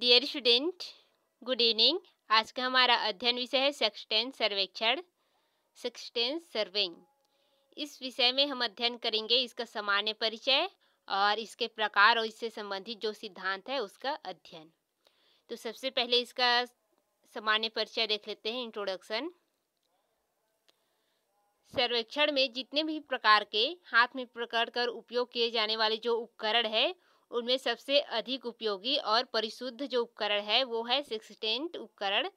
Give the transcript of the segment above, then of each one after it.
dear student good evening आज का हमारा अध्ययन विषय है सक्षटेन सर्वेक्षण सक्षटेन सर्विंग इस विषय में हम अध्ययन करेंगे इसका सामान्य परिचय और इसके प्रकार और इससे संबंधित जो सिद्धांत है उसका अध्ययन तो सबसे पहले इसका सामान्य परिचय देख लेते हैं इंट्रोडक्शन सर्वेक्षण में जितने भी प्रकार के हाथ में पकड़ कर उपयोग किए जाने वाले जो उपकरण है उनमें सबसे अधिक उपयोगी और परिशुद्ध जो उपकरण है वो है सिक्सटेंट उपकरण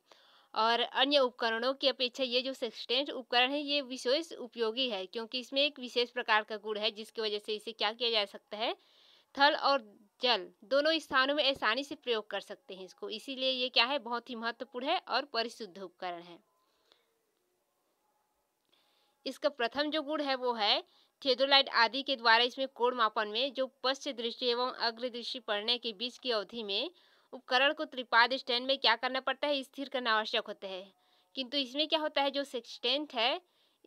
और अन्य उपकरणों की अपेक्षा ये जो सिक्सटेंट उपकरण है ये विशेष उपयोगी है क्योंकि इसमें एक विशेष प्रकार का गुण है जिसकी वजह से इसे क्या किया जा सकता है थल और जल दोनों स्थानों में आसानी से प्रयोग कर सकते हैं इसको इसीलिए ये क्या है बहुत ही महत्वपूर्ण है और परिशुद्ध उपकरण है इसका प्रथम जो गुण है वो है थेडोलाइट आदि के द्वारा इसमें कोण मापन में जो पश्च दृष्टि एवं अग्रदृष्टि पढ़ने के बीच की अवधि में उपकरण को त्रिपाद स्टैंड में क्या करना पड़ता है स्थिर करना आवश्यक होता है किंतु इसमें क्या होता है जो सेक्सटेंट है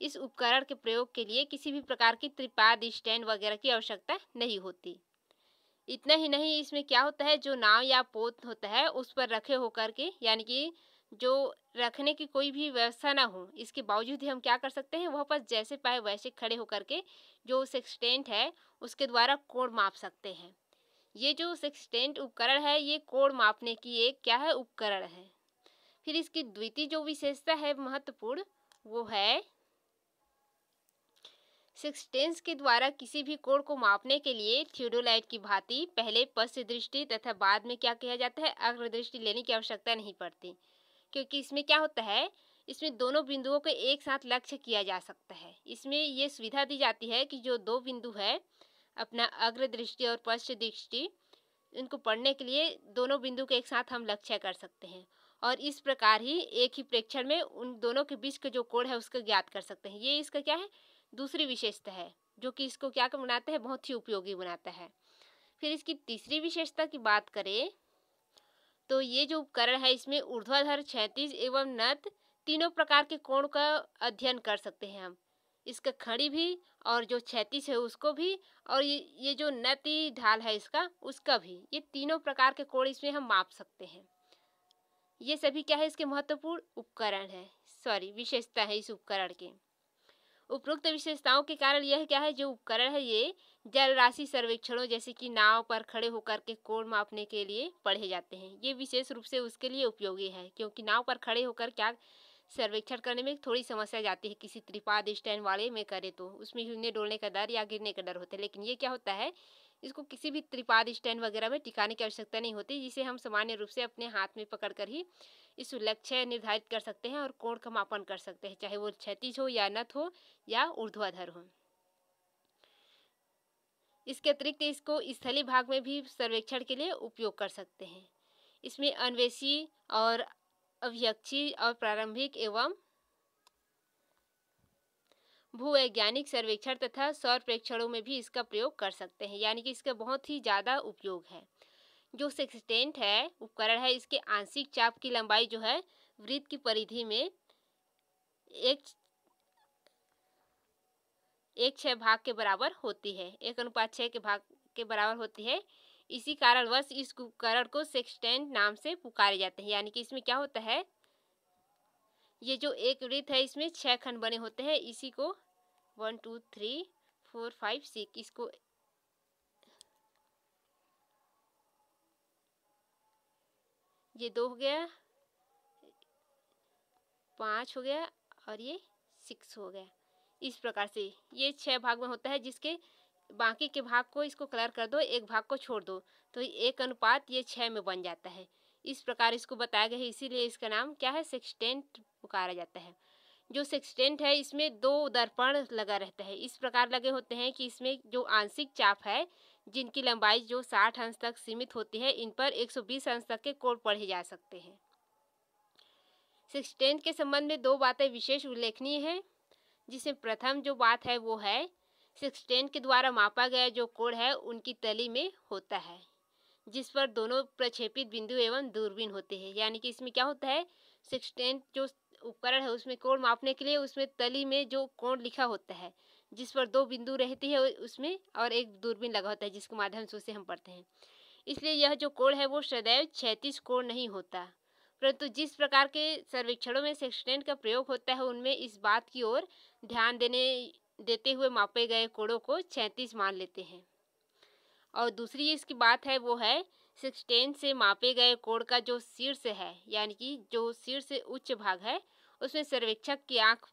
इस उपकरण के प्रयोग के लिए किसी भी प्रकार की त्रिपाद स्टैंड वगैरह की आवश्यकता नहीं होती इतना ही नहीं इसमें क्या होता है जो नाव या पोत होता है उस पर रखे होकर के यानी कि जो रखने की कोई भी व्यवस्था ना हो इसके बावजूद ही हम क्या कर सकते हैं वह पास जैसे पाए वैसे खड़े होकर के जो सेक्सटेंट है उसके द्वारा कोण माप सकते हैं ये जो सेक्सटेंट उपकरण है ये कोण मापने की एक क्या है उपकरण है फिर इसकी द्वितीय जो विशेषता है महत्वपूर्ण वो है सिक्सटेंस के द्वारा किसी भी कोण को मापने के लिए थियोडोलाइट की भांति पहले पश्च दृष्टि तथा बाद में क्या किया जाता है अग्रदृष्टि लेने की आवश्यकता नहीं पड़ती क्योंकि इसमें क्या होता है इसमें दोनों बिंदुओं को एक साथ लक्ष्य किया जा सकता है इसमें ये सुविधा दी जाती है कि जो दो बिंदु है अपना अग्र दृष्टि और पश्च दृष्टि इनको पढ़ने के लिए दोनों बिंदु को एक साथ हम लक्ष्य कर सकते हैं और इस प्रकार ही एक ही प्रेक्षण में उन दोनों के बीच का जो कोण है उसका ज्ञात कर सकते हैं ये इसका क्या है दूसरी विशेषता है जो कि इसको क्या बनाता है बहुत ही उपयोगी बनाता है फिर इसकी तीसरी विशेषता की बात करें तो ये जो उपकरण है इसमें ऊर्ध्वाधर क्षैतिज एवं नत तीनों प्रकार के कोण का अध्ययन कर सकते हैं हम इसका खड़ी भी और जो क्षैतिज है उसको भी और ये ये जो नती ढाल है इसका उसका भी ये तीनों प्रकार के कोण इसमें हम माप सकते हैं ये सभी क्या है इसके महत्वपूर्ण उपकरण है सॉरी विशेषता है इस उपकरण के उपरोक्त विशेषताओं के कारण यह क्या है जो उपकरण है ये जल राशि सर्वेक्षणों जैसे कि नाव पर खड़े होकर के कोण मापने के लिए पढ़े जाते हैं ये विशेष रूप से उसके लिए उपयोगी है क्योंकि नाव पर खड़े होकर क्या सर्वेक्षण करने में थोड़ी समस्या जाती है किसी त्रिपाद स्टैंड वाले में करे तो उसमें हिलने डोलने का डर या गिरने का डर होता है लेकिन ये क्या होता है इसको किसी भी त्रिपाद स्टैंड वगैरह में टिकाने की आवश्यकता नहीं होती जिसे हम सामान्य रूप से अपने हाथ में पकड़कर ही इस लक्ष्य निर्धारित कर सकते हैं और कोण का मापन कर सकते हैं चाहे वो क्षतिज हो या नथ हो या ऊर्ध्वाधर हो इसके अतिरिक्त इसको स्थलीय भाग में भी सर्वेक्षण के लिए उपयोग कर सकते हैं इसमें अन्वेषी और अभ्यक्षी और प्रारंभिक एवं भूवैज्ञानिक सर्वेक्षण तथा सौर प्रेक्षणों में भी इसका प्रयोग कर सकते हैं यानी कि इसका बहुत ही ज़्यादा उपयोग है जो सेक्सटेंट है उपकरण है इसके आंशिक चाप की लंबाई जो है वृत्त की परिधि में एक एक छः भाग के बराबर होती है एक अनुपात छः के भाग के बराबर होती है इसी कारणवश इस उपकरण को सेक्सटेंट नाम से पुकारे जाते हैं यानी कि इसमें क्या होता है ये जो एक वृत्त है इसमें छः खंड बने होते हैं इसी को one two three four five six इसको ये दो हो गया पाँच हो गया और ये सिक्स हो गया इस प्रकार से ये छः भाग में होता है जिसके बाकी के भाग को इसको कलर कर दो एक भाग को छोड़ दो तो एक अनुपात ये छः में बन जाता है इस प्रकार इसको बताया गया है इसीलिए इसका नाम क्या है सिक्सटेंट पुकारा जाता है जो सेक्सटेंट है इसमें दो दर्पण लगा रहता है इस प्रकार लगे होते हैं कि इसमें जो आंशिक चाप है जिनकी लंबाई जो 60 अंश तक सीमित होती है इन पर 120 अंश तक के कोड पढ़े जा सकते हैं सेक्सटेंट के संबंध में दो बातें विशेष उल्लेखनीय हैं जिसमें प्रथम जो बात है वो है सिक्सटेंट के द्वारा मापा गया जो कोण है उनकी तली में होता है जिस पर दोनों प्रक्षेपित बिंदु एवं दूरबीन होते हैं यानी कि इसमें क्या होता है सिक्सटेंट जो उपकरण है उसमें कोण मापने के लिए उसमें तली में जो कोण लिखा होता है जिस पर दो बिंदु रहती है उसमें और एक दूरबीन लगा होता है जिसके माध्यम से उसे हम पढ़ते हैं इसलिए यह जो कोण है वो सदैव छैतीस कोण नहीं होता परंतु जिस प्रकार के सर्वेक्षणों में सेक्सटेंट का प्रयोग होता है उनमें इस बात की ओर ध्यान देने देते हुए मापे गए कोणों को छैंतीस मान लेते हैं और दूसरी इसकी बात है वो है सिक्सटेन से मापे गए कोण का जो शीर्ष है यानी कि जो शीर्ष उच्च भाग है उसमें सर्वेक्षक की आंख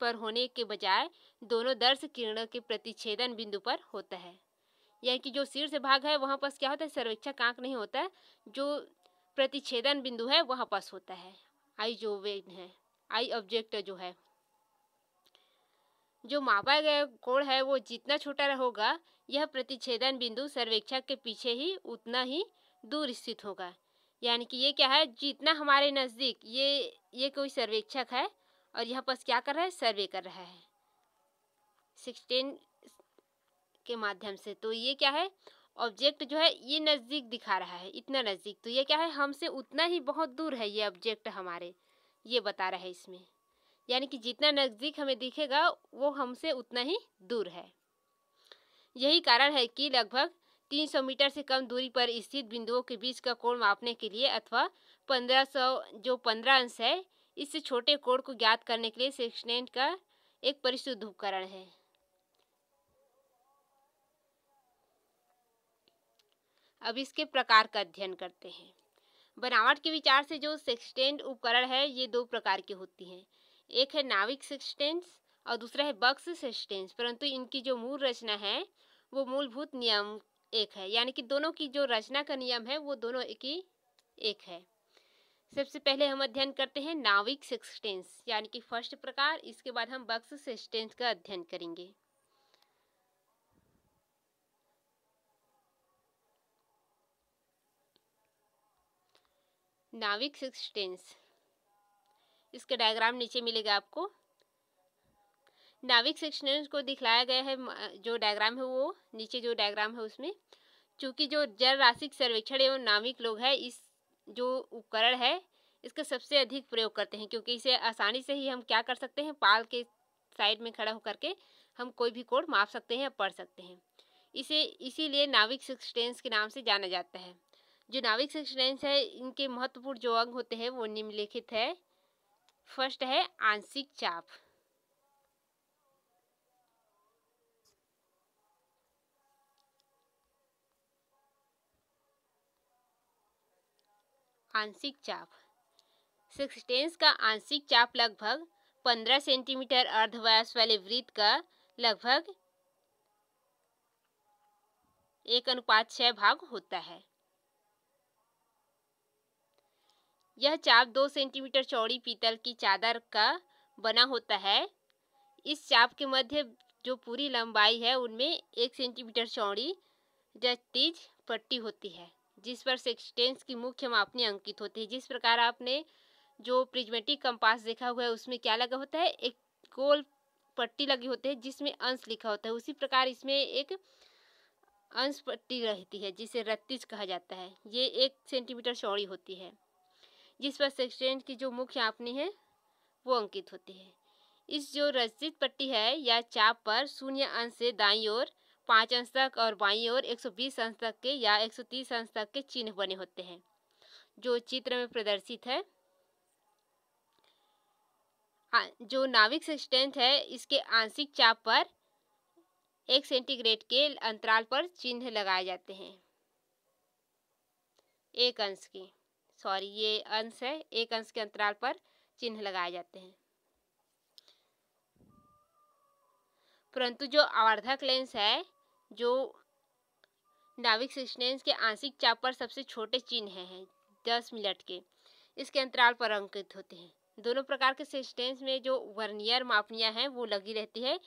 पर होने के बजाय दोनों दर्श किरणों के प्रतिच्छेदन बिंदु पर होता है यानी कि जो शीर्ष भाग है वहाँ पास क्या होता है सर्वेक्षक आंख नहीं होता जो प्रतिच्छेदन बिंदु है वहाँ पास होता है आई जो वे है आई ऑब्जेक्ट जो है जो मापा गया कोण है वो जितना छोटा होगा यह प्रतिच्छेदन बिंदु सर्वेक्षक के पीछे ही उतना ही दूर स्थित होगा यानी कि ये क्या है जितना हमारे नज़दीक ये ये कोई सर्वेक्षक है और यहाँ पर क्या कर रहा है सर्वे कर रहा है सिक्सटीन के माध्यम से तो ये क्या है ऑब्जेक्ट जो है ये नज़दीक दिखा रहा है इतना नज़दीक तो ये क्या है हमसे उतना ही बहुत दूर है ये ऑब्जेक्ट हमारे ये बता रहा है इसमें यानी कि जितना नज़दीक हमें दिखेगा वो हमसे उतना ही दूर है यही कारण है कि लगभग 300 मीटर से कम दूरी पर स्थित बिंदुओं के बीच का कोण मापने के लिए अथवा 1500 जो 15 अंश है इससे छोटे कोण को ज्ञात करने के लिए सेक्सनेंट का एक परिशुद्ध उपकरण है अब इसके प्रकार का अध्ययन करते हैं बनावट के विचार से जो सेक्सटेंट उपकरण है ये दो प्रकार के होती हैं एक है नाविक सेक्सटेंट्स और दूसरा है बक्स सेक्सटेंट्स परंतु इनकी जो मूल रचना है वो मूलभूत नियम एक है यानी कि दोनों की जो रचना का नियम है वो दोनों एक ही एक है सबसे पहले हम अध्ययन करते हैं नाविक सिक्सटेंस यानी कि फर्स्ट प्रकार इसके बाद हम बक्स सिक्सटेंस का अध्ययन करेंगे नाविक सिक्सटेंस इसका डायग्राम नीचे मिलेगा आपको नाविक सेक्शनर्स को दिखलाया गया है जो डायग्राम है वो नीचे जो डायग्राम है उसमें चूँकि जो जल राशिक सर्वेक्षण एवं नाविक लोग है इस जो उपकरण है इसका सबसे अधिक प्रयोग करते हैं क्योंकि इसे आसानी से ही हम क्या कर सकते हैं पाल के साइड में खड़ा होकर के हम कोई भी कोड माप सकते हैं या पढ़ सकते हैं इसे इसीलिए नाविक सिक्सटेंस के नाम से जाना जाता है जो नाविक सिक्सटेंस है इनके महत्वपूर्ण जो अंग होते हैं वो निम्नलिखित है फर्स्ट है आंशिक चाप आंशिक चाप सिक्सटेंस का आंशिक चाप लगभग पंद्रह सेंटीमीटर अर्धव्यास वाले वृत्त का लगभग एक अनुपात छह भाग होता है यह चाप दो सेंटीमीटर चौड़ी पीतल की चादर का बना होता है इस चाप के मध्य जो पूरी लंबाई है उनमें एक सेंटीमीटर चौड़ी जटीज पट्टी होती है जिस पर सेक्सटेंस की मुख्य मापनी अंकित होती है जिस प्रकार आपने जो प्रिजमेटिक कंपास देखा हुआ है उसमें क्या लगा होता है एक गोल पट्टी लगी होती है जिसमें अंश लिखा होता है उसी प्रकार इसमें एक अंश पट्टी रहती है जिसे रत्तीज कहा जाता है ये एक सेंटीमीटर चौड़ी होती है जिस पर सेक्सटेंस की जो मुख्य आपनी है वो अंकित होती है इस जो रचित पट्टी है या चाप पर शून्य अंश से दाई और पाँच अंश तक और बाईं ओर 120 अंश तक के या 130 अंश तक के चिन्ह बने होते हैं जो चित्र में प्रदर्शित है जो नाविक स्ट्रेंथ है इसके आंशिक चाप पर एक सेंटीग्रेड के अंतराल पर चिन्ह लगाए जाते हैं एक अंश की सॉरी ये अंश है एक अंश के अंतराल पर चिन्ह लगाए जाते हैं परंतु जो आवर्धक लेंस है जो नाविक सिस्टेंस के आंशिक चाप पर सबसे छोटे चिन्ह हैं दस मिनट के इसके अंतराल पर अंकित होते हैं दोनों प्रकार के सिस्टेंस में जो वर्नियर मापनियाँ हैं वो लगी रहती है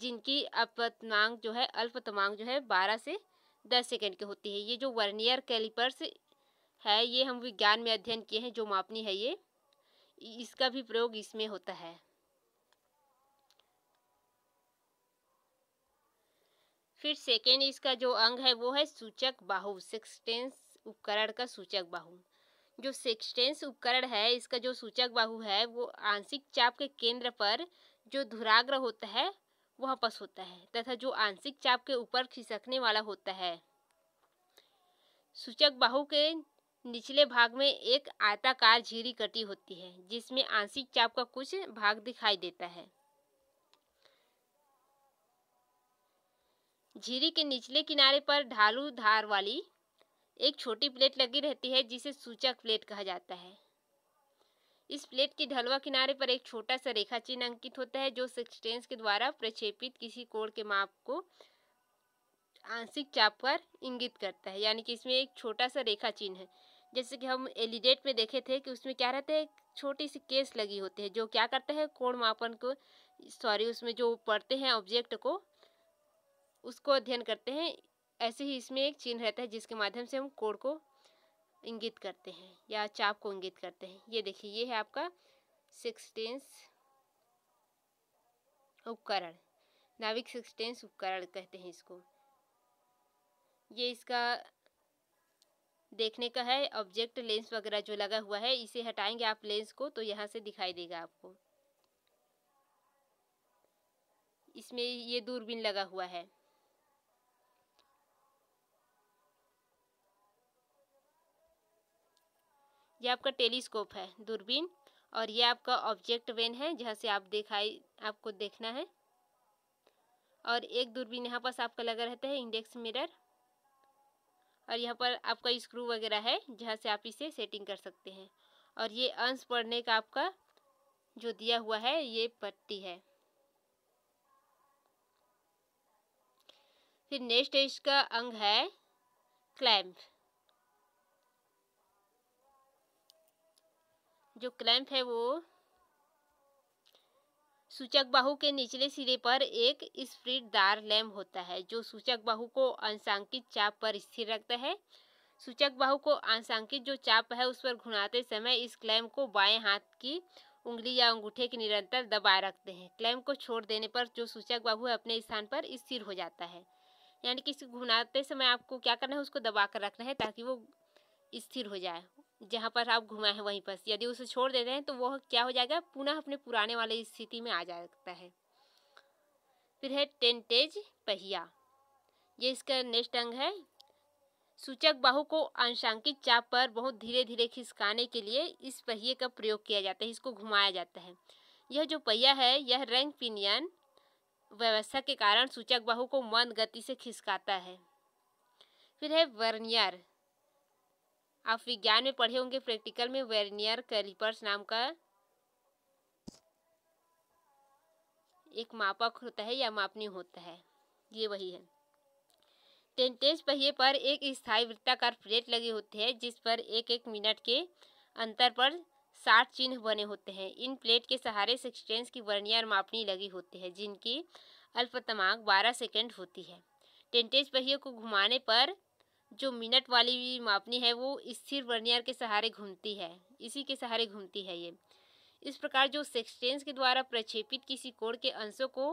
जिनकी अपतमांग जो है अल्पतमांग जो है बारह से दस सेकेंड की होती है ये जो वर्नियर कैलिपर्स है ये हम विज्ञान में अध्ययन किए हैं जो मापनी है ये इसका भी प्रयोग इसमें होता है फिर सेकेंड इसका जो अंग है वो है सूचक बाहु सिक्सटेंस उपकरण का सूचक बाहु जो सिक्सटेंस उपकरण है इसका जो सूचक बाहु है वो आंशिक चाप के केंद्र पर जो धुराग्र होता है वह पस होता है तथा जो आंशिक चाप के ऊपर खिसकने वाला होता है सूचक बाहु के निचले भाग में एक आयताकार झीरी कटी होती है जिसमें आंशिक चाप का कुछ भाग दिखाई देता है झीरी के निचले किनारे पर ढालू धार वाली एक छोटी प्लेट लगी रहती है जिसे सूचक प्लेट कहा जाता है इस प्लेट के ढलवा किनारे पर एक छोटा सा रेखा चिन्ह अंकित होता है जो सिक्सटेंस के द्वारा प्रक्षेपित किसी कोण के माप को आंशिक चाप पर इंगित करता है यानी कि इसमें एक छोटा सा रेखा चिन्ह है जैसे कि हम एलिडेट में देखे थे कि उसमें क्या रहता है छोटी सी केस लगी होती है जो क्या करता है कोण मापन को सॉरी उसमें जो पढ़ते हैं ऑब्जेक्ट को उसको अध्ययन करते हैं ऐसे ही इसमें एक चिन्ह रहता है जिसके माध्यम से हम कोड को इंगित करते हैं या चाप को इंगित करते हैं ये देखिए ये है आपका सिक्सटेंस उपकरण नाविक सिक्सटेंस उपकरण कहते हैं इसको ये इसका देखने का है ऑब्जेक्ट लेंस वगैरह जो लगा हुआ है इसे हटाएंगे आप लेंस को तो यहाँ से दिखाई देगा आपको इसमें ये दूरबीन लगा हुआ है ये आपका टेलीस्कोप है दूरबीन और ये आपका ऑब्जेक्ट वेन है जहाँ से आप दिखाई आपको देखना है और एक दूरबीन यहाँ पास आपका लगा रहता है इंडेक्स मिरर और यहाँ पर आपका स्क्रू वगैरह है जहाँ से आप इसे सेटिंग कर सकते हैं और ये अंश पढ़ने का आपका जो दिया हुआ है ये पट्टी है फिर नेक्स्ट इसका अंग है क्लैम्प जो क्लैंप है वो सूचक बाहु के निचले सिरे पर एक स्प्रीटदार लैम्प होता है जो सूचक बाहु को अंशांकित चाप पर स्थिर रखता है सूचक बाहु को अंशांकित जो चाप है उस पर घुमाते समय इस क्लैम्प को बाएं हाथ की उंगली या अंगूठे के निरंतर दबाए रखते हैं क्लैम्प को छोड़ देने पर जो सूचक बाहु है अपने स्थान पर स्थिर हो जाता है यानी कि इसको घुमाते समय आपको क्या करना है उसको दबा कर रखना है ताकि वो स्थिर हो जाए जहाँ पर आप घुमाए हैं वहीं पर यदि उसे छोड़ देते हैं तो वह क्या हो जाएगा पुनः अपने पुराने वाले स्थिति में आ जा सकता है फिर है टेंटेज पहिया ये इसका नेक्स्ट अंग है सूचक बाहु को अंशांकित चाप पर बहुत धीरे धीरे खिसकाने के लिए इस पहिए का प्रयोग किया जाता है इसको घुमाया जाता है यह जो पहिया है यह रंग पिनियन व्यवस्था के कारण सूचक बाहु को मंद गति से खिसकाता है फिर है वर्नियर आप विज्ञान में पढ़े होंगे प्रैक्टिकल में वेरनियर कैलिपर्स नाम का एक मापक होता है या मापनी होता है ये वही है टेंटेज पहिए पर एक स्थायी वृत्ताकार प्लेट लगे होते हैं जिस पर एक एक मिनट के अंतर पर साठ चिन्ह बने होते हैं इन प्लेट के सहारे सिक्सटेंस की वर्नियर मापनी लगी होती है जिनकी अल्पतमांक बारह सेकेंड होती है टेंटेज पहिए को घुमाने पर जो मिनट वाली मापनी है वो स्थिर वर्नियर के सहारे घूमती है इसी के सहारे घूमती है ये इस प्रकार जो सेक्सटेंस के द्वारा प्रक्षेपित किसी कोण के अंशों को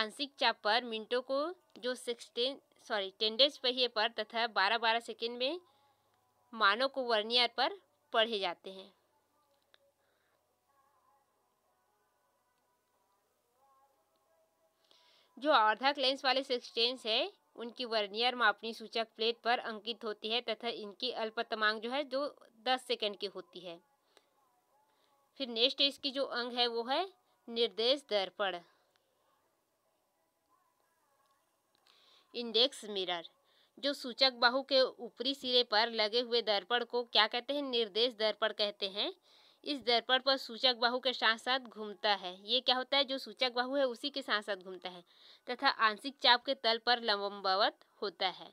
आंशिक चाप पर मिनटों को जो सिक्सटेन सॉरी टेंडेंस पहिए पर तथा बारह बारह सेकेंड में मानों को वर्नियर पर पढ़े जाते हैं जो अर्धक लेंस वाले सिक्सटेंस है उनकी वर्नियर मापनी सूचक प्लेट पर अंकित होती है तथा इनकी अल्पतमांग जो है जो दस सेकंड की होती है फिर नेक्स्ट इसकी जो अंग है वो है निर्देश दर्पण इंडेक्स मिरर जो सूचक बाहु के ऊपरी सिरे पर लगे हुए दर्पण को क्या कहते हैं निर्देश दर्पण कहते हैं इस दर्पण पर सूचक बाहु के साथ साथ घूमता है ये क्या होता है जो सूचक बाहु है उसी के साथ साथ घूमता है तथा आंशिक चाप के तल पर लंबवत होता है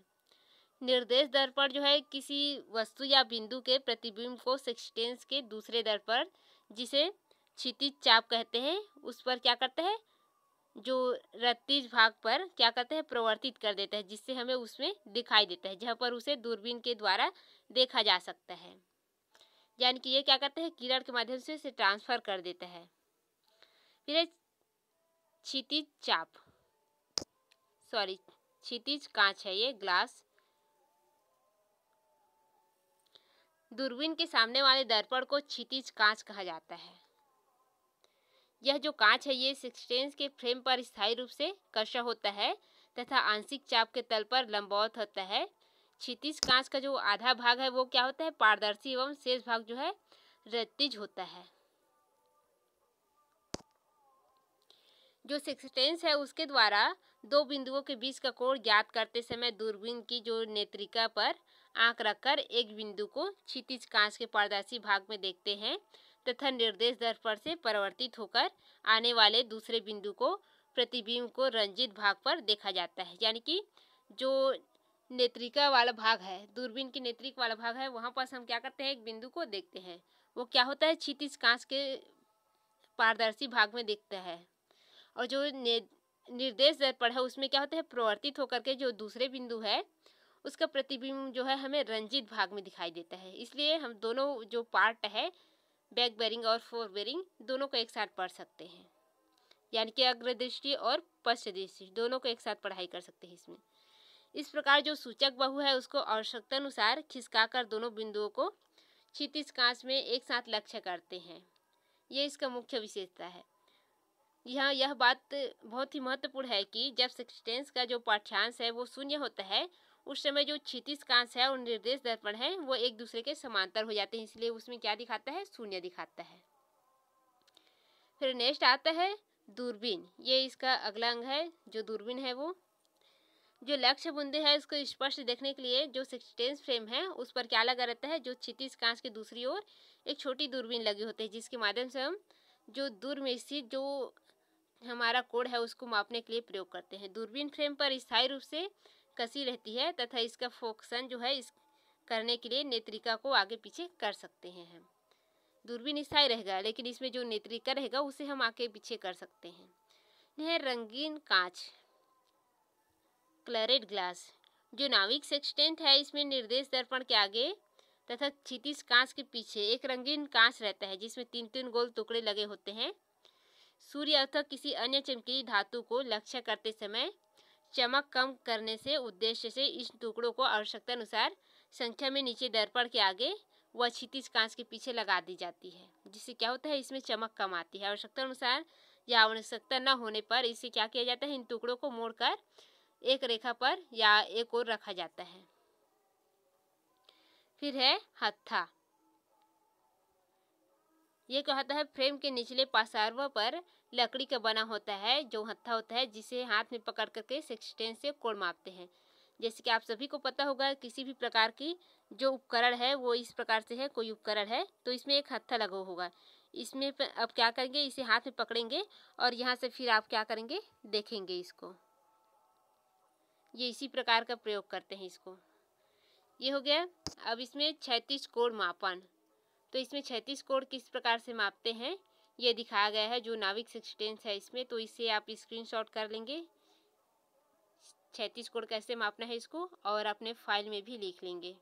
निर्देश दर्पण जो है किसी वस्तु या बिंदु के प्रतिबिंब को सेक्सटेंस के दूसरे दर्पण जिसे क्षितिज चाप कहते हैं उस पर क्या करते हैं जो रत्तीज भाग पर क्या करते हैं प्रवर्तित कर देता है जिससे हमें उसमें दिखाई देता है जहाँ पर उसे दूरबीन के द्वारा देखा जा सकता है यानी कि ये क्या करते हैं किरण के माध्यम से इसे ट्रांसफ़र कर देता है फिर क्षितिज चाप सॉरी क्षितिज कांच है ये ग्लास दूरबीन के सामने वाले दर्पण को क्षितिज कांच कहा जाता है यह जो कांच है ये सिक्सटेंस के फ्रेम पर स्थायी रूप से कर्षा होता है तथा आंशिक चाप के तल पर लंबौत होता है क्षितिज कांच का जो आधा भाग है वो क्या होता है पारदर्शी एवं शेष भाग जो है रतिज होता है जो सिक्सटेंस है उसके द्वारा दो बिंदुओं के बीच का कोण ज्ञात करते समय दूरबीन की जो नेत्रिका पर आंख रखकर एक बिंदु को क्षितिज कांच के पारदर्शी भाग में देखते हैं तथा निर्देश दर पर से परिवर्तित होकर आने वाले दूसरे बिंदु को प्रतिबिंब को रंजित भाग पर देखा जाता है यानी कि जो नेत्रिका वाला भाग है दूरबीन की नेत्रिक वाला भाग है वहाँ पर हम क्या करते हैं एक बिंदु को देखते हैं वो क्या होता है छीतीस कांच के पारदर्शी भाग में दिखता है और जो निर्देश दर्पण है उसमें क्या होता है प्रवर्तित होकर के जो दूसरे बिंदु है उसका प्रतिबिंब जो है हमें रंजित भाग में दिखाई देता है इसलिए हम दोनों जो पार्ट है बैक बेरिंग और फोर बेरिंग दोनों को एक साथ पढ़ सकते हैं यानी कि अग्रदृष्टि और पश्चदृष्टि दोनों को एक साथ पढ़ाई कर सकते हैं इसमें इस प्रकार जो सूचक बहु है उसको आवश्यकतानुसार खिसकाकर दोनों बिंदुओं को क्षितिज कांच में एक साथ लक्ष्य करते हैं ये इसका मुख्य विशेषता है यह यह बात बहुत ही महत्वपूर्ण है कि जब सिक्सटेंस का जो पाठ्यांश है वो शून्य होता है उस समय जो क्षितिज कांश है और निर्देश दर्पण है वो एक दूसरे के समांतर हो जाते हैं इसलिए उसमें क्या दिखाता है शून्य दिखाता है फिर नेक्स्ट आता है दूरबीन ये इसका अगला अंग है जो दूरबीन है वो जो लक्ष्य बुंदे है इसको स्पष्ट देखने के लिए जो सिक्सटेंस फ्रेम है उस पर क्या लगा रहता है जो क्षितिज कांच की दूसरी ओर एक छोटी दूरबीन लगी होती है जिसके माध्यम से हम जो दूर में स्थित जो हमारा कोड है उसको मापने के लिए प्रयोग करते हैं दूरबीन फ्रेम पर स्थायी रूप से कसी रहती है तथा इसका फोकसन जो है इस करने के लिए नेत्रिका को आगे पीछे कर सकते हैं हम दूरबीन स्थायी रहेगा लेकिन इसमें जो नेत्रिका रहेगा उसे हम आगे पीछे कर सकते हैं यह रंगीन कांच क्लरेट ग्लास जो नाविक सेक्सटेंट है इसमें निर्देश दर्पण के आगे तथा क्षितिज कांच के पीछे एक रंगीन कांच रहता है जिसमें तीन तीन गोल टुकड़े लगे होते हैं सूर्य अथवा किसी अन्य चमकीली धातु को लक्ष्य करते समय चमक कम करने से उद्देश्य से इस टुकड़ों को आवश्यकता अनुसार संख्या में नीचे दर्पण के आगे व क्षितिज कांच के पीछे लगा दी जाती है जिससे क्या होता है इसमें चमक कम आती है आवश्यकता अनुसार या आवश्यकता न होने पर इसे क्या किया जाता है इन टुकड़ों को मोड़कर एक रेखा पर या एक और रखा जाता है फिर है हत्था ये कहता है फ्रेम के निचले पासार्व पर लकड़ी का बना होता है जो हत्था होता है जिसे हाथ में पकड़ करके सिक्सटेन से कोड़ मापते हैं जैसे कि आप सभी को पता होगा किसी भी प्रकार की जो उपकरण है वो इस प्रकार से है कोई उपकरण है तो इसमें एक हत्था लगा होगा इसमें अब क्या करेंगे इसे हाथ में पकड़ेंगे और यहाँ से फिर आप क्या करेंगे देखेंगे इसको ये इसी प्रकार का प्रयोग करते हैं इसको ये हो गया अब इसमें छैतीस कोण मापन तो इसमें छैतीस कोण किस प्रकार से मापते हैं ये दिखाया गया है जो नाविक सिक्सटेंस है इसमें तो इसे आप स्क्रीनशॉट कर लेंगे छैतीस कोण कैसे मापना है इसको और अपने फाइल में भी लिख लेंगे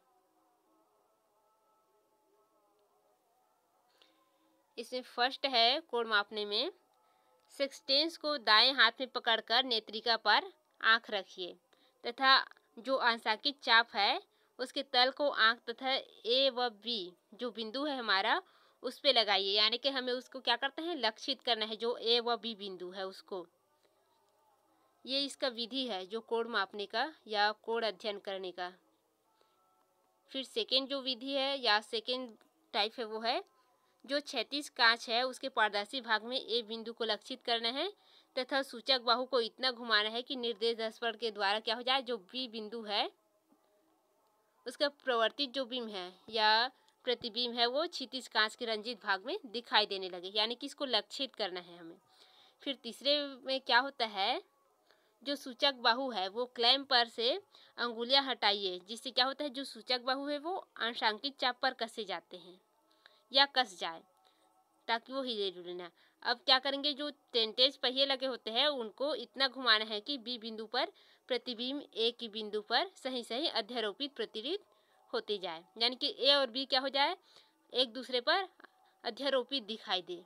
इसमें फर्स्ट है कोण मापने में सिक्सटेंस को दाएं हाथ में पकड़कर नेत्रिका पर आंख रखिए तथा जो अंशाकित चाप है उसके तल को आंख तथा ए व बी जो बिंदु है हमारा उस पर लगाइए यानी कि हमें उसको क्या करते हैं लक्षित करना है जो ए व बी बिंदु है उसको ये इसका विधि है जो कोड मापने का या कोड अध्ययन करने का फिर सेकेंड जो विधि है या सेकेंड टाइप है वो है जो छत्तीस कांच है उसके पारदर्शी भाग में ए बिंदु को लक्षित करना है तथा सूचक बाहु को इतना घुमाना है कि निर्देश दर्पण के द्वारा क्या हो जाए जो बी बिंदु है उसका प्रवर्तित जो बिंब है या प्रतिबिंब है वो क्षितिज कांच के रंजित भाग में दिखाई देने लगे यानी कि इसको लक्षित करना है हमें फिर तीसरे में क्या होता है जो सूचक बाहु है वो क्लैम पर से अंगुलियां हटाइए जिससे क्या होता है जो सूचक बाहु है वो अंशांकित चाप पर कसे जाते हैं या कस जाए ताकि वो हिले डुले ना अब क्या करेंगे जो तेंटेज पहिए लगे होते हैं उनको इतना घुमाना है कि बी बिंदु पर प्रतिबिंब ए की बिंदु पर सही सही अध्यारोपित प्रतिरित होती जाए यानी कि ए और बी क्या हो जाए एक दूसरे पर अध्यारोपित दिखाई दे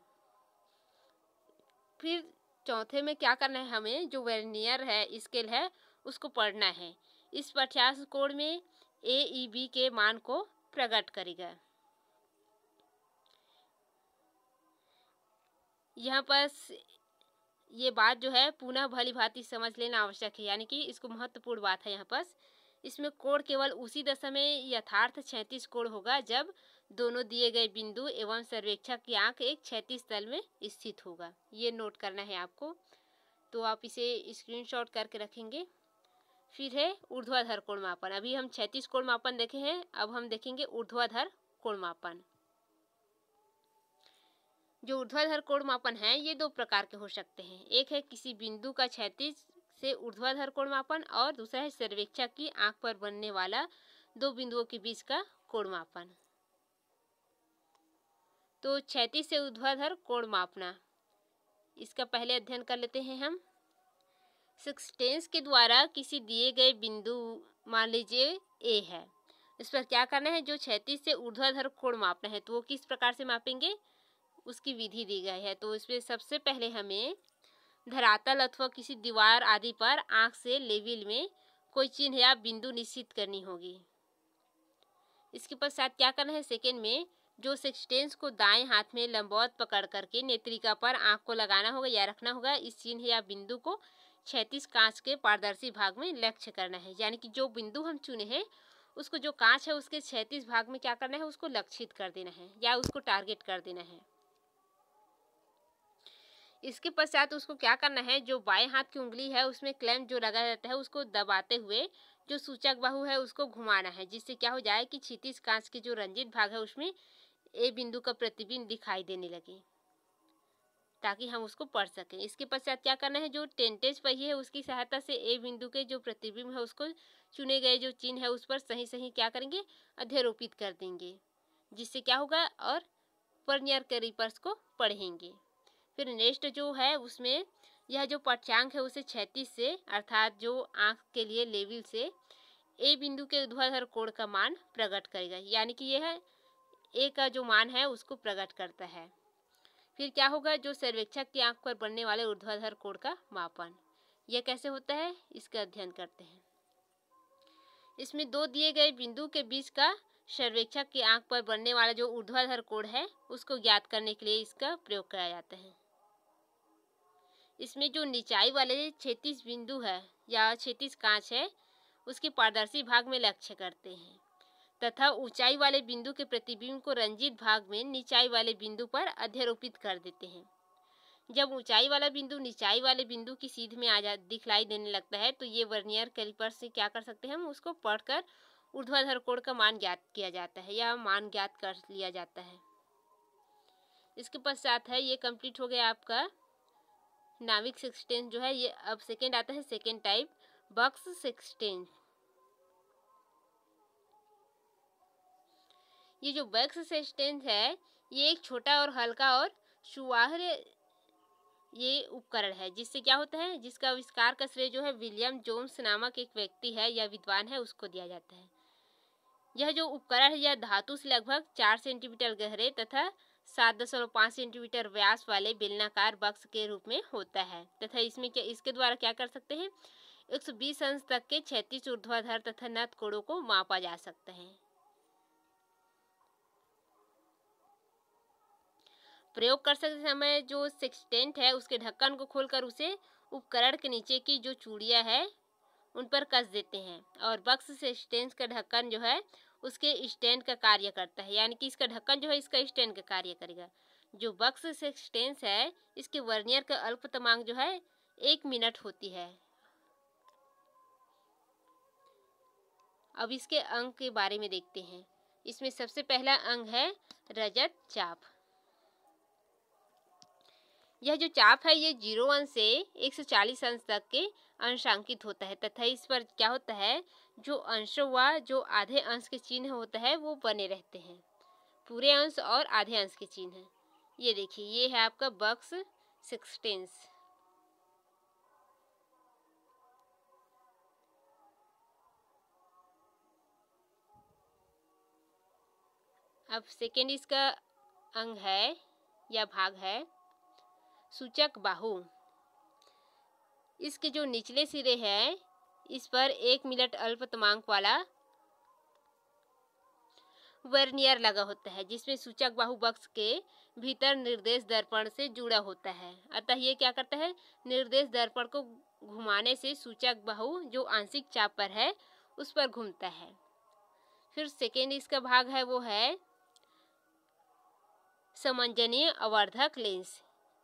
फिर चौथे में क्या करना है हमें जो वेनियर है स्केल है उसको पढ़ना है इस पठ्यास कोण में ए ई बी के मान को प्रकट करेगा यहाँ पर ये बात जो है पुनः भली भांति समझ लेना आवश्यक है यानी कि इसको महत्वपूर्ण बात है यहाँ पर इसमें कोण केवल उसी दशा में यथार्थ छैतीस कोण होगा जब दोनों दिए गए बिंदु एवं सर्वेक्षक की आंख एक छैतीस तल में स्थित होगा ये नोट करना है आपको तो आप इसे स्क्रीनशॉट करके रखेंगे फिर है ऊर्ध्वाधर कोण मापन अभी हम छैतीस कोण मापन देखे हैं अब हम देखेंगे ऊर्ध्वाधर कोण मापन जो ऊर्ध्वाधर कोण मापन है ये दो प्रकार के हो सकते हैं एक है किसी बिंदु का क्षैतिज से ऊर्ध्वाधर कोण मापन और दूसरा है सर्वेक्षक की आंख पर बनने वाला दो बिंदुओं के बीच का कोण मापन तो क्षैतिज से ऊर्ध्वाधर कोण मापना इसका पहले अध्ययन कर लेते हैं हम सिक्सटेंस के द्वारा किसी दिए गए बिंदु मान लीजिए ए है इस पर क्या करना है जो क्षैतिज से ऊर्ध्वाधर कोण मापना है तो वो किस प्रकार से मापेंगे उसकी विधि दी गई है तो इसमें सबसे पहले हमें धरातल अथवा किसी दीवार आदि पर आँख से लेविल में कोई चिन्ह या बिंदु निश्चित करनी होगी इसके पश्चात क्या करना है सेकेंड में जो सेक्सटेंस को दाएं हाथ में लंबौत पकड़ करके नेत्रिका पर आँख को लगाना होगा या रखना होगा इस चिन्ह या बिंदु को छैतीस कांच के पारदर्शी भाग में लक्ष्य करना है यानी कि जो बिंदु हम चुने हैं उसको जो कांच है उसके छैतीस भाग में क्या करना है उसको लक्षित कर देना है या उसको टारगेट कर देना है इसके पश्चात उसको क्या करना है जो बाएं हाथ की उंगली है उसमें क्लैम्प जो लगा रहता है उसको दबाते हुए जो सूचक बाहु है उसको घुमाना है जिससे क्या हो जाए कि क्षितिज कांच के जो रंजित भाग है उसमें ए बिंदु का प्रतिबिंब दिखाई देने लगे ताकि हम उसको पढ़ सकें इसके पश्चात क्या करना है जो टेंटेज पहिए है उसकी सहायता से ए बिंदु के जो प्रतिबिंब है उसको चुने गए जो चिन्ह है उस पर सही सही क्या करेंगे अध्यारोपित कर देंगे जिससे क्या होगा और पर्नियर के रिपर्स को पढ़ेंगे फिर नेक्स्ट जो है उसमें यह जो पट्यांक है उसे छैतीस से अर्थात जो आँख के लिए लेविल से ए बिंदु के ऊर्ध्वाधर कोण का मान प्रकट करेगा यानी कि यह ए का जो मान है उसको प्रकट करता है फिर क्या होगा जो सर्वेक्षक की आंख पर बनने वाले ऊर्ध्वाधर कोण का मापन यह कैसे होता है इसका अध्ययन करते हैं इसमें दो दिए गए बिंदु के बीच का सर्वेक्षक की आंख पर बनने वाला जो ऊर्ध्वाधर कोण है उसको ज्ञात करने के लिए इसका प्रयोग कराया जाता है इसमें जो निचाई वाले छत्तीस बिंदु है या छत्तीस कांच है उसके पारदर्शी भाग में लक्ष्य करते हैं तथा ऊंचाई वाले बिंदु के प्रतिबिंब को रंजित भाग में निचाई वाले बिंदु पर अध्यारोपित कर देते हैं जब ऊंचाई वाला बिंदु निचाई वाले बिंदु की सीध में आ जा दिखलाई देने लगता है तो ये वर्नियर कैलिपर से क्या कर सकते हैं हम उसको पढ़कर ऊर्ध्वाधर कोण का मान ज्ञात किया जाता है या मान ज्ञात कर लिया जाता है इसके पश्चात है ये कंप्लीट हो गया आपका नाविक सिक्सटेंस जो है ये अब सेकेंड आता है सेकेंड टाइप बक्स सिक्सटेंस ये जो बक्स सिक्सटेंस है ये एक छोटा और हल्का और सुवाहर ये उपकरण है जिससे क्या होता है जिसका आविष्कार का श्रेय जो है विलियम जोम्स नामक एक व्यक्ति है या विद्वान है उसको दिया जाता है यह जो उपकरण है यह धातु से लगभग चार सेंटीमीटर गहरे तथा सात दशमलव पाँच सेंटीमीटर व्यास वाले बेलनाकार बक्स के रूप में होता है तथा इसमें क्या इसके द्वारा क्या कर सकते हैं एक सौ बीस अंश तक के छत्तीस ऊर्ध्वाधर तथा नत कोड़ों को मापा जा सकता है प्रयोग कर सकते समय जो सिक्सटेंट है उसके ढक्कन को खोलकर उसे उपकरण के नीचे की जो चूड़िया है उन पर कस देते हैं और बक्स से स्टेंस का ढक्कन जो है उसके स्टैंड का कार्य करता है यानी कि इसका ढक्कन जो है इसका स्टैंड का कार्य करेगा जो बक्स सेक्सटेंस है इसके वर्नियर का अल्पतमांक जो है एक मिनट होती है अब इसके अंग के बारे में देखते हैं इसमें सबसे पहला अंग है रजत चाप यह जो चाप है ये जीरो अंश से एक सौ चालीस अंश तक के अंशांकित होता है तथा इस पर क्या होता है जो अंश व जो आधे अंश के चिन्ह होता है वो बने रहते हैं पूरे अंश और आधे अंश के चिन्ह हैं ये देखिए ये है आपका बक्स सिक्सटेंस अब सेकेंड इसका अंग है या भाग है सूचक बाहु इसके जो निचले सिरे हैं इस पर एक मिनट अल्प तमांक वाला वर्नियर लगा होता है जिसमें सूचक बाहु बक्स के भीतर निर्देश दर्पण से जुड़ा होता है अतः ये क्या करता है निर्देश दर्पण को घुमाने से सूचक बाहु जो आंशिक चाप पर है उस पर घूमता है फिर सेकेंड इसका भाग है वो है समंजनीय अवर्धक लेंस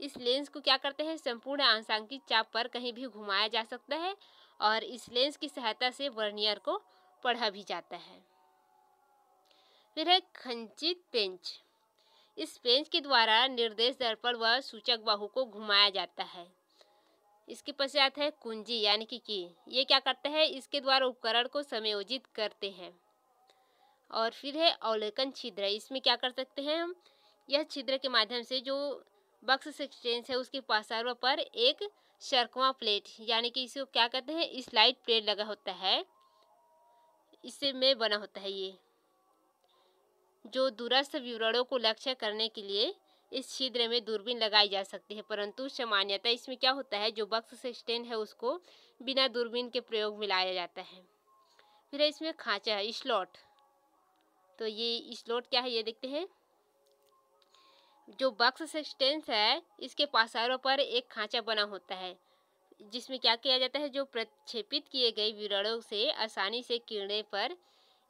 इस लेंस को क्या करते हैं संपूर्ण आंशांकित चाप पर कहीं भी घुमाया जा सकता है और इस लेंस की सहायता से वर्नियर को पढ़ा भी जाता है फिर है खंचित पेंच इस पेंच के द्वारा निर्देश दर्पण व सूचक बाहु को घुमाया जाता है इसके पश्चात है कुंजी यानी कि की ये क्या करता है इसके द्वारा उपकरण को समयोजित करते हैं और फिर है अवलेखन छिद्र इसमें क्या कर सकते हैं हम यह छिद्र के माध्यम से जो बक्स एक्सचेंज है उसके पासर्व पर एक शर्कवा प्लेट यानी कि इसको क्या कहते हैं स्लाइड प्लेट लगा होता है इससे में बना होता है ये जो दूरस्थ विवरणों को लक्ष्य करने के लिए इस छिद्र में दूरबीन लगाई जा सकती है परंतु सामान्यतः इसमें क्या होता है जो बक्स से है उसको बिना दूरबीन के प्रयोग में लाया जाता है फिर इसमें खाँचा है स्लॉट तो ये स्लॉट क्या है ये देखते हैं जो बक्स सस्टेंस है इसके पासारों पर एक खांचा बना होता है जिसमें क्या किया जाता है जो प्रक्षेपित किए गए विरणों से आसानी से किरणें पर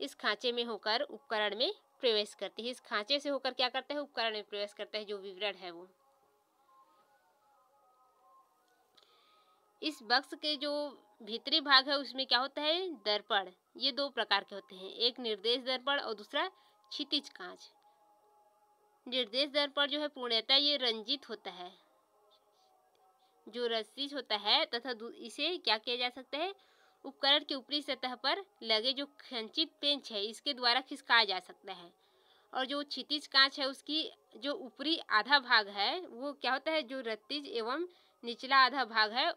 इस खांचे में होकर उपकरण में प्रवेश करती है इस खांचे से होकर क्या करता है उपकरण में प्रवेश करता है जो विवरण है वो इस बक्स के जो भीतरी भाग है उसमें क्या होता है दर्पण ये दो प्रकार के होते हैं एक निर्देश दर्पण और दूसरा क्षितिज कांच निर्देश दर्पण जो है पूर्णतः ये रंजित होता है जो रसिज होता है तथा इसे क्या किया जा सकता है उपकरण के ऊपरी सतह पर लगे जो खंचित पेंच है इसके द्वारा खिसकाया जा सकता है और जो क्षितिज कांच है उसकी जो ऊपरी आधा भाग है वो क्या होता है जो रत्तीज एवं निचला आधा भाग है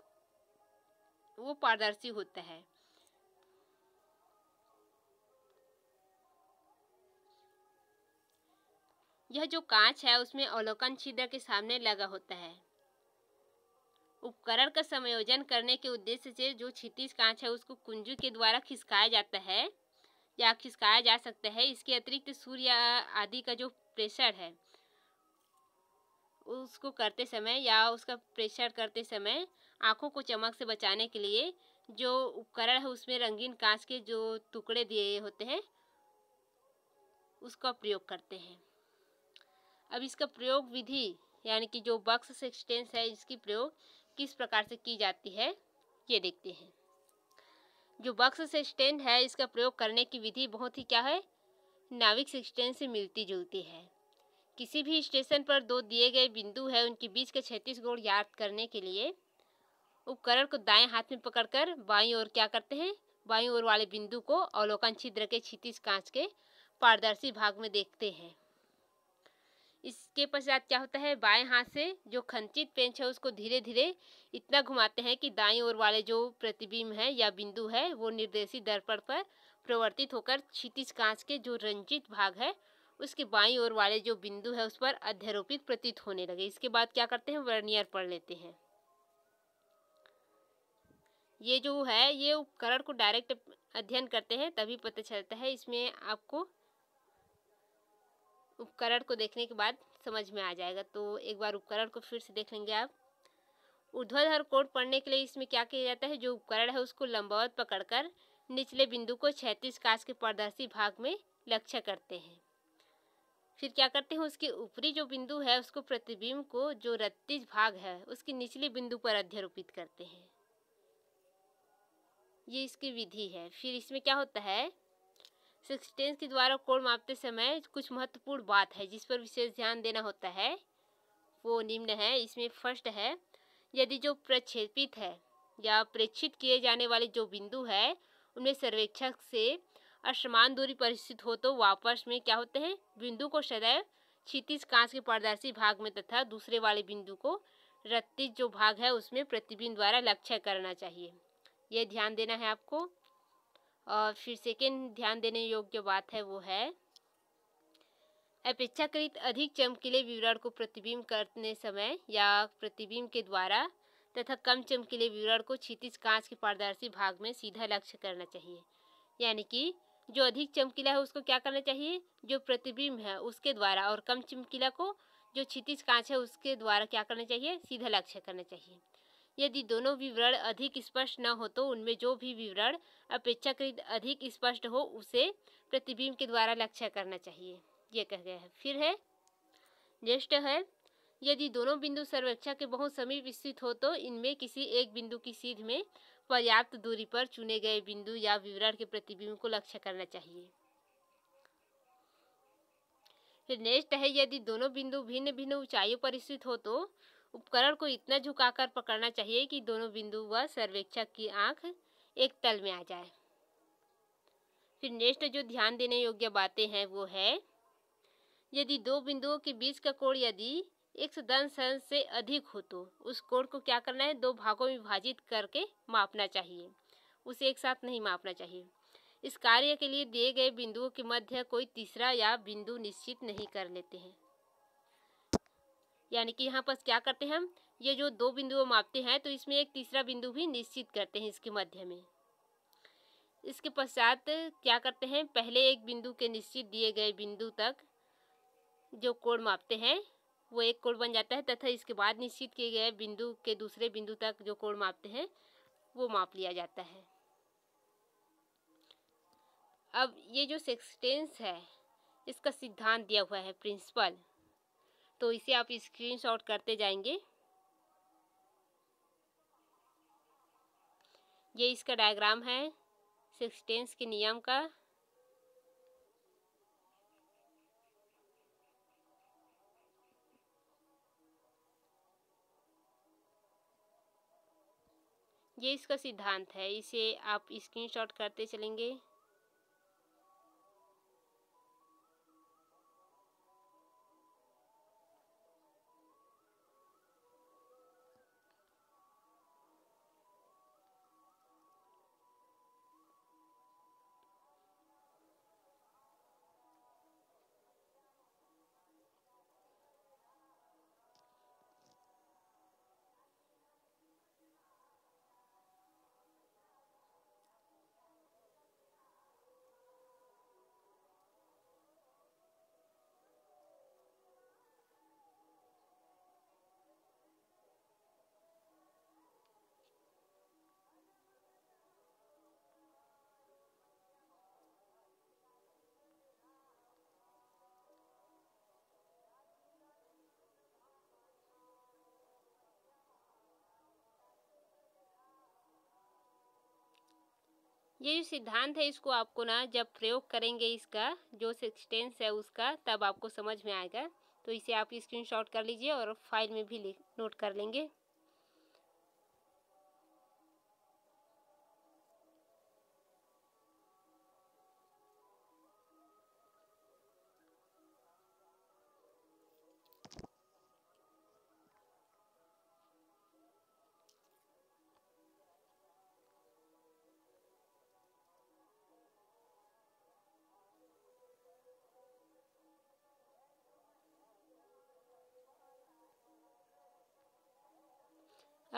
वो पारदर्शी होता है यह जो कांच है उसमें अवलोकन छिद्र के सामने लगा होता है उपकरण का समायोजन करने के उद्देश्य से जो क्षितिज कांच है उसको कुंजू के द्वारा खिसकाया जाता है या खिसकाया जा सकता है इसके अतिरिक्त सूर्य आदि का जो प्रेशर है उसको करते समय या उसका प्रेशर करते समय आंखों को चमक से बचाने के लिए जो उपकरण है उसमें रंगीन कांच के जो टुकड़े दिए होते हैं उसका प्रयोग करते हैं अब इसका प्रयोग विधि यानी कि जो बक्स सिक्सटेंस है इसकी प्रयोग किस प्रकार से की जाती है ये देखते हैं जो बक्स सब्सटेंस है इसका प्रयोग करने की विधि बहुत ही क्या है नाविक सब्सटेंस से मिलती जुलती है किसी भी स्टेशन पर दो दिए गए बिंदु है उनके बीच का छत्तीस गोड़ याद करने के लिए उपकरण को दाएं हाथ में पकड़कर बाईं ओर क्या करते हैं बाईं ओर वाले बिंदु को अवलोकन छिद्र के छत्तीस कांच के पारदर्शी भाग में देखते हैं इसके पश्चात क्या होता है बाएं हाथ से जो खंचित पेंच है उसको धीरे धीरे इतना घुमाते हैं कि दाएं ओर वाले जो प्रतिबिंब है या बिंदु है वो निर्देशित दर्पण पर प्रवर्तित होकर क्षितिज कांच के जो रंजित भाग है उसके बाईं ओर वाले जो बिंदु है उस पर अध्यारोपित प्रतीत होने लगे इसके बाद क्या करते हैं वर्नियर पढ़ लेते हैं ये जो है ये उपकरण को डायरेक्ट अध्ययन करते हैं तभी पता चलता है इसमें आपको उपकरण को देखने के बाद समझ में आ जाएगा तो एक बार उपकरण को फिर से देख लेंगे आप ऊर्ध्वाधर कोण पढ़ने के लिए इसमें क्या किया जाता है जो उपकरण है उसको लंबवत पकड़कर निचले बिंदु को छैतीस काश के पारदर्शी भाग में लक्ष्य करते हैं फिर क्या करते हैं उसके ऊपरी जो बिंदु है उसको प्रतिबिंब को जो रत्तीज भाग है उसके निचले बिंदु पर अध्यारोपित करते हैं ये इसकी विधि है फिर इसमें क्या होता है सिक्सटेंस के द्वारा कोण मापते समय कुछ महत्वपूर्ण बात है जिस पर विशेष ध्यान देना होता है वो निम्न है इसमें फर्स्ट है यदि जो प्रक्षेपित है या प्रेक्षित किए जाने वाले जो बिंदु है उन्हें सर्वेक्षक से असमान दूरी परिचित हो तो वापस में क्या होते हैं बिंदु को सदैव क्षितिज कांच के पारदर्शी भाग में तथा दूसरे वाले बिंदु को रत्तीस जो भाग है उसमें प्रतिबिंब द्वारा लक्ष्य करना चाहिए यह ध्यान देना है आपको और फिर सेकेंड ध्यान देने योग्य बात है वो है अपेक्षाकृत अधिक चमकीले विवरण को प्रतिबिंब करने समय या प्रतिबिंब के द्वारा तथा कम चमकीले विवरण को क्षितिज कांच के पारदर्शी भाग में सीधा लक्ष्य करना चाहिए यानी कि जो अधिक चमकीला है उसको क्या करना चाहिए जो प्रतिबिंब है उसके द्वारा और कम चमकीला को जो क्षितिज कांच है उसके द्वारा क्या करना चाहिए सीधा लक्ष्य करना चाहिए यदि दोनों विवरण अधिक स्पष्ट न हो तो उनमें जो भी विवरण अपेक्षाकृत अधिक स्पष्ट हो उसे प्रतिबिंब के द्वारा लक्ष्य करना चाहिए यह कह गया है फिर है ज्येष्ठ है यदि दोनों बिंदु सर्वेक्षा के बहुत समीप स्थित हो तो इनमें किसी एक बिंदु की सीध में पर्याप्त दूरी पर चुने गए बिंदु या विवरण के प्रतिबिंब को लक्ष्य करना चाहिए फिर नेक्स्ट है यदि दोनों बिंदु भिन्न भिन्न ऊंचाइयों पर स्थित हो तो उपकरण को इतना झुकाकर पकड़ना चाहिए कि दोनों बिंदु व सर्वेक्षक की आंख एक तल में आ जाए फिर नेक्स्ट जो ध्यान देने योग्य बातें हैं वो है यदि दो बिंदुओं के बीच का कोण यदि एक सौ दस अंश से अधिक हो तो उस कोण को क्या करना है दो भागों में विभाजित करके मापना चाहिए उसे एक साथ नहीं मापना चाहिए इस कार्य के लिए दिए गए बिंदुओं के मध्य कोई तीसरा या बिंदु निश्चित नहीं कर लेते हैं यानी कि यहाँ पर क्या करते हैं हम ये जो दो बिंदु मापते हैं तो इसमें एक तीसरा बिंदु भी निश्चित करते हैं इसके मध्य में इसके पश्चात क्या करते हैं पहले एक बिंदु के निश्चित दिए गए बिंदु तक जो कोण मापते हैं वो एक कोण बन जाता है तथा इसके बाद निश्चित किए गए बिंदु के दूसरे बिंदु तक जो कोण मापते हैं वो माप लिया जाता है अब ये जो सेक्सटेंस है इसका सिद्धांत दिया हुआ है प्रिंसिपल तो इसे आप स्क्रीनशॉट करते जाएंगे ये इसका डायग्राम है सिक्सटेंस के नियम का ये इसका सिद्धांत है इसे आप स्क्रीनशॉट करते चलेंगे ये जो सिद्धांत है इसको आपको ना जब प्रयोग करेंगे इसका जो सिक्सटेंस है उसका तब आपको समझ में आएगा तो इसे आप स्क्रीनशॉट कर लीजिए और फाइल में भी नोट कर लेंगे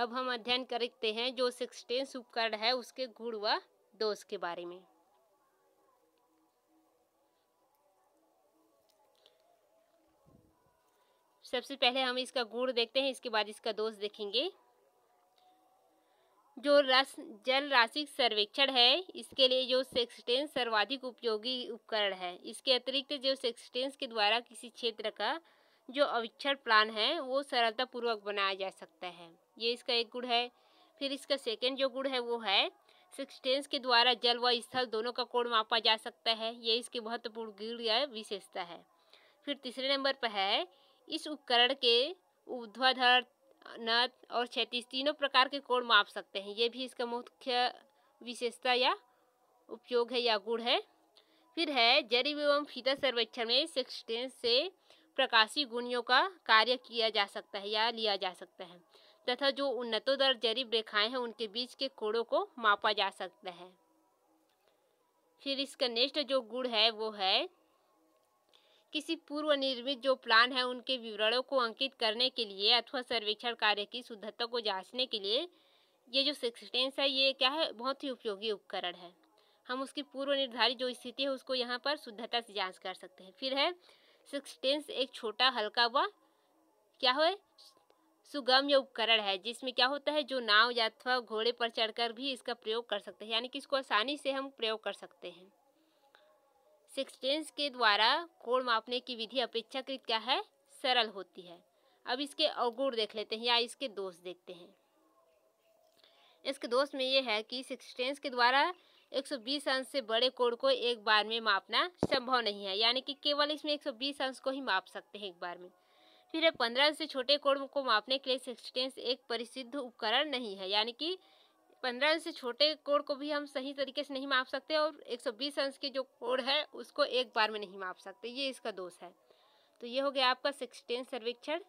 अब हम अध्ययन करते हैं जो सिक्सटीन उपकरण है उसके गुण व दोष के बारे में सबसे पहले हम इसका गुण देखते हैं इसके बाद इसका दोष देखेंगे जो रस जल राशि सर्वेक्षण है इसके लिए जो सेक्सटेंस सर्वाधिक उपयोगी उपकरण है इसके अतिरिक्त जो सेक्सटेंस के द्वारा किसी क्षेत्र का जो अविक्षण प्लान है वो सरलतापूर्वक बनाया जा सकता है ये इसका एक गुण है फिर इसका सेकेंड जो गुण है वो है सिक्सटेंस के द्वारा जल व स्थल दोनों का कोण मापा जा सकता है ये इसकी महत्वपूर्ण गुण या विशेषता है फिर तीसरे नंबर पर है इस उपकरण के ऊर्ध्वाधर नत और क्षतिज तीनों प्रकार के कोण माप सकते हैं ये भी इसका मुख्य विशेषता या उपयोग है या गुण है फिर है जरीब एवं फीता सर्वेक्षण में सिक्सटेंस से प्रकाशी गुणियों का कार्य किया जा सकता है या लिया जा सकता है तथा जो उन्नतों दर जरीब रेखाएं हैं उनके बीच के कोड़ों को मापा जा सकता है फिर इसका नेक्स्ट जो गुण है वो है किसी पूर्व निर्मित जो प्लान है उनके विवरणों को अंकित करने के लिए अथवा सर्वेक्षण कार्य की शुद्धता को जांचने के लिए ये जो सिक्सटेंस है ये क्या है बहुत ही उपयोगी उपकरण है हम उसकी पूर्व निर्धारित जो स्थिति है उसको यहाँ पर शुद्धता से जांच कर सकते हैं फिर है सिक्सटेंस एक छोटा हल्का व क्या है सुगम्य उपकरण है जिसमें क्या होता है जो नाव या अथवा घोड़े पर चढ़कर भी इसका प्रयोग कर सकते हैं यानी कि इसको आसानी से हम प्रयोग कर सकते हैं सिक्सटेंस के द्वारा कोण मापने की विधि अपेक्षाकृत क्या है सरल होती है अब इसके अवगुण देख लेते हैं या इसके दोष देखते हैं इसके दोष में यह है कि सिक्सटेंस के द्वारा 120 अंश से बड़े कोण को एक बार में मापना संभव नहीं है यानी कि केवल इसमें 120 अंश को ही माप सकते हैं एक बार में फिर पंद्रह से छोटे कोण को मापने के लिए सिक्सटेंस एक परिसिद्ध उपकरण नहीं है यानी कि पंद्रह से छोटे कोण को भी हम सही तरीके से नहीं माप सकते और एक सौ बीस अंश के जो कोण है उसको एक बार में नहीं माप सकते ये इसका दोष है तो ये हो गया आपका सिक्सटेंस सर्वेक्षण